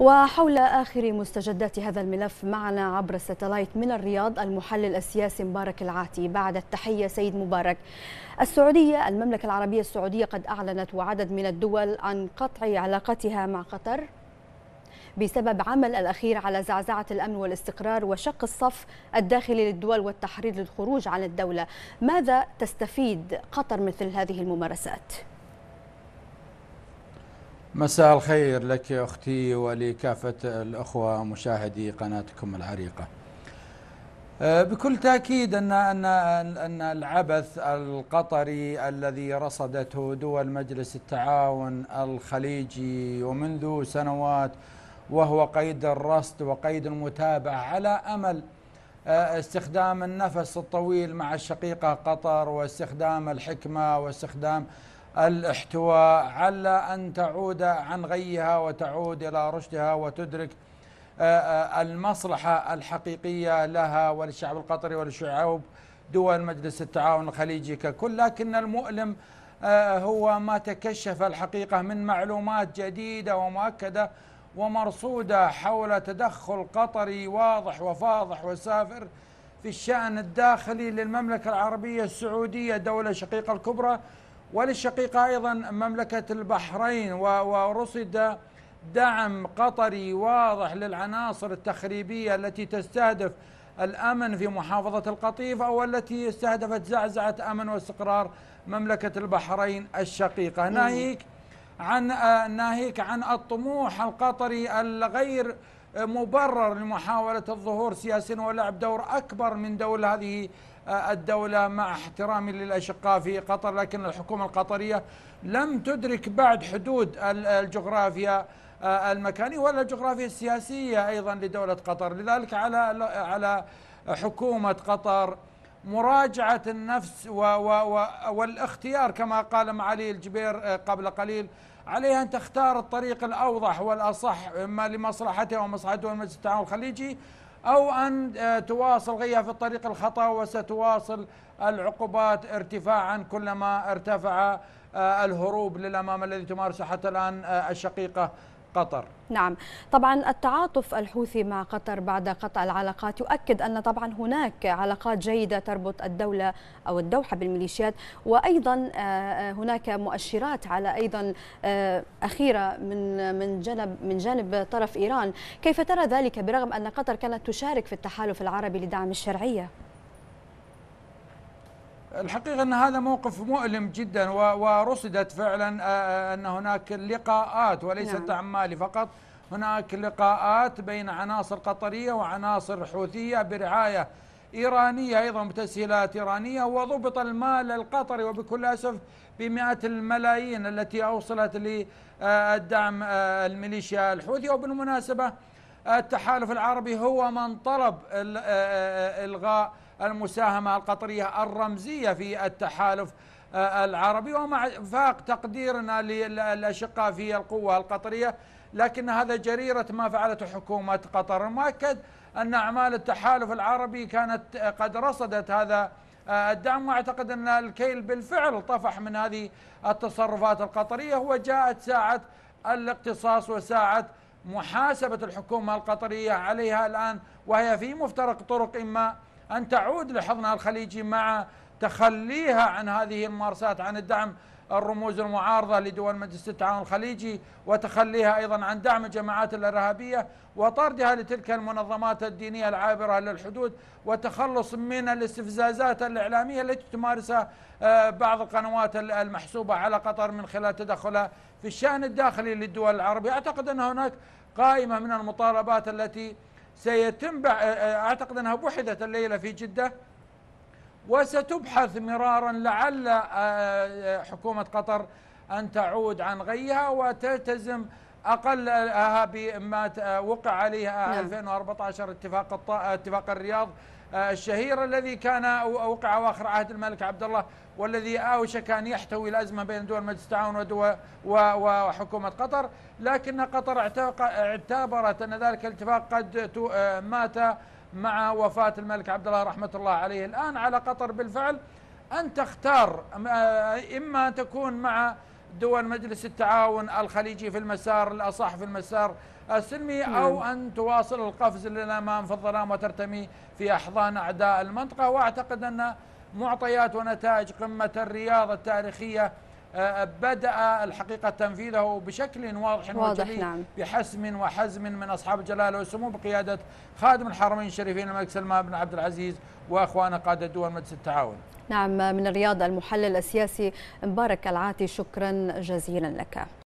وحول آخر مستجدات هذا الملف معنا عبر الستلايت من الرياض المحلل السياسي مبارك العاتي بعد التحية سيد مبارك السعودية المملكة العربية السعودية قد أعلنت وعدد من الدول عن قطع علاقتها مع قطر بسبب عمل الأخير على زعزعة الأمن والاستقرار وشق الصف الداخلي للدول والتحريض للخروج عن الدولة ماذا تستفيد قطر مثل هذه الممارسات؟ مساء الخير لك أختي ولكافة الأخوة مشاهدي قناتكم العريقة أه، بكل تأكيد أن, أن, أن العبث القطري الذي رصدته دول مجلس التعاون الخليجي ومنذ سنوات وهو قيد الرصد وقيد المتابعة على أمل أه، استخدام النفس الطويل مع الشقيقة قطر واستخدام الحكمة واستخدام الاحتواء على أن تعود عن غيها وتعود إلى رشدها وتدرك آه، آه، المصلحة الحقيقية لها وللشعب القطري ولشعوب دول مجلس التعاون الخليجي ككل لكن المؤلم آه، هو ما تكشف الحقيقة من معلومات جديدة ومؤكدة ومرصودة حول تدخل قطري واضح وفاضح وسافر في الشأن الداخلي للمملكة العربية السعودية دولة شقيقة الكبرى وللشقيقة أيضا مملكة البحرين ورصد دعم قطري واضح للعناصر التخريبية التي تستهدف الأمن في محافظة القطيف أو التي استهدفت زعزعة أمن واستقرار مملكة البحرين الشقيقة ناهيك عن آه، ناهيك عن الطموح القطري الغير مبرر لمحاولة الظهور سياسيا ولعب دور أكبر من دولة هذه آه، الدولة مع احترامي للأشقاء في قطر لكن الحكومة القطرية لم تدرك بعد حدود الجغرافيا آه، المكانية ولا الجغرافيا السياسية أيضا لدولة قطر لذلك على على حكومة قطر مراجعة النفس و و و والاختيار كما قال معالي الجبير آه، قبل قليل عليها أن تختار الطريق الأوضح والأصح إما لمصلحتها ومصلحة المجلس التعاون الخليجي أو أن آه، تواصل غيها في الطريق الخطأ وستواصل العقوبات ارتفاعا كلما ارتفع آه، الهروب للأمام الذي تمارسه حتى الآن الشقيقة قطر نعم طبعا التعاطف الحوثي مع قطر بعد قطع العلاقات يؤكد أن طبعا هناك علاقات جيدة تربط الدولة أو الدوحة بالميليشيات وأيضا آه، آه، هناك مؤشرات على أيضا آه، أخيرة من من جانب من جانب طرف إيران كيف ترى ذلك برغم أن قطر كانت تشارك في التحالف العربي لدعم الشرعية؟ الحقيقة أن هذا موقف مؤلم جدا ورصدت فعلا أن هناك لقاءات وليست نعم. مالي فقط هناك لقاءات بين عناصر قطرية وعناصر حوثية برعاية إيرانية أيضا بتسهيلات إيرانية وضبط المال القطري وبكل أسف بمئات الملايين التي أوصلت للدعم الميليشيا الحوثي وبالمناسبة التحالف العربي هو من طلب إلغاء المساهمة القطرية الرمزية في التحالف آه، العربي ومع فاق تقديرنا للأشقاء في القوة القطرية لكن هذا جريرة ما فعلته حكومة قطر المؤكد أن أعمال التحالف العربي كانت آه، قد رصدت هذا آه، الدعم واعتقد ان الكيل بالفعل طفح من هذه التصرفات القطريه وجاءت ساعه الاقتصاص وساعه محاسبه الحكومه القطريه عليها الان وهي في مفترق طرق اما أن تعود لحضنها الخليجي مع تخليها عن هذه الممارسات عن الدعم الرموز المعارضة لدول مجلس التعاون الخليجي وتخليها أيضا عن دعم الجماعات الإرهابية وطردها لتلك المنظمات الدينية العابرة للحدود وتخلص من الاستفزازات الإعلامية التي تمارسها آه، بعض القنوات المحسوبة على قطر من خلال تدخلها في الشأن الداخلي للدول العربية أعتقد أن هناك قائمة من المطالبات التي سيتم آه، آه، اعتقد انها بحثت الليله في جده وستبحث مرارا لعل آه، حكومه قطر ان تعود عن غيها وتلتزم اقلها بما وقع عليه نعم. 2014 اتفاق اتفاق الرياض آه، الشهير الذي كان أوقع آخر عهد الملك عبد الله والذي أوشك أن يحتوي الأزمة بين دول مجلس التعاون وحكومة قطر لكن قطر اعتبرت أن ذلك الاتفاق قد آه، مات مع وفاة الملك عبد الله رحمة الله عليه الآن على قطر بالفعل أن تختار آه، إما أن تكون مع دول مجلس التعاون الخليجي في المسار الأصح في المسار السلمي نعم. أو أن تواصل القفز للأمام في الظلام وترتمي في أحضان أعداء المنطقة وأعتقد أن معطيات ونتائج قمة الرياض التاريخية آه، بدأ الحقيقة تنفيذه بشكل واضح, واضح وجلي نعم. بحسم وحزم من أصحاب الجلالة والسمو بقيادة خادم الحرمين الشريفين الملك سلمان بن عبد العزيز وأخوان قادة دول مجلس التعاون نعم من الرياض المحلل السياسي مبارك العاتي شكرا جزيلا لك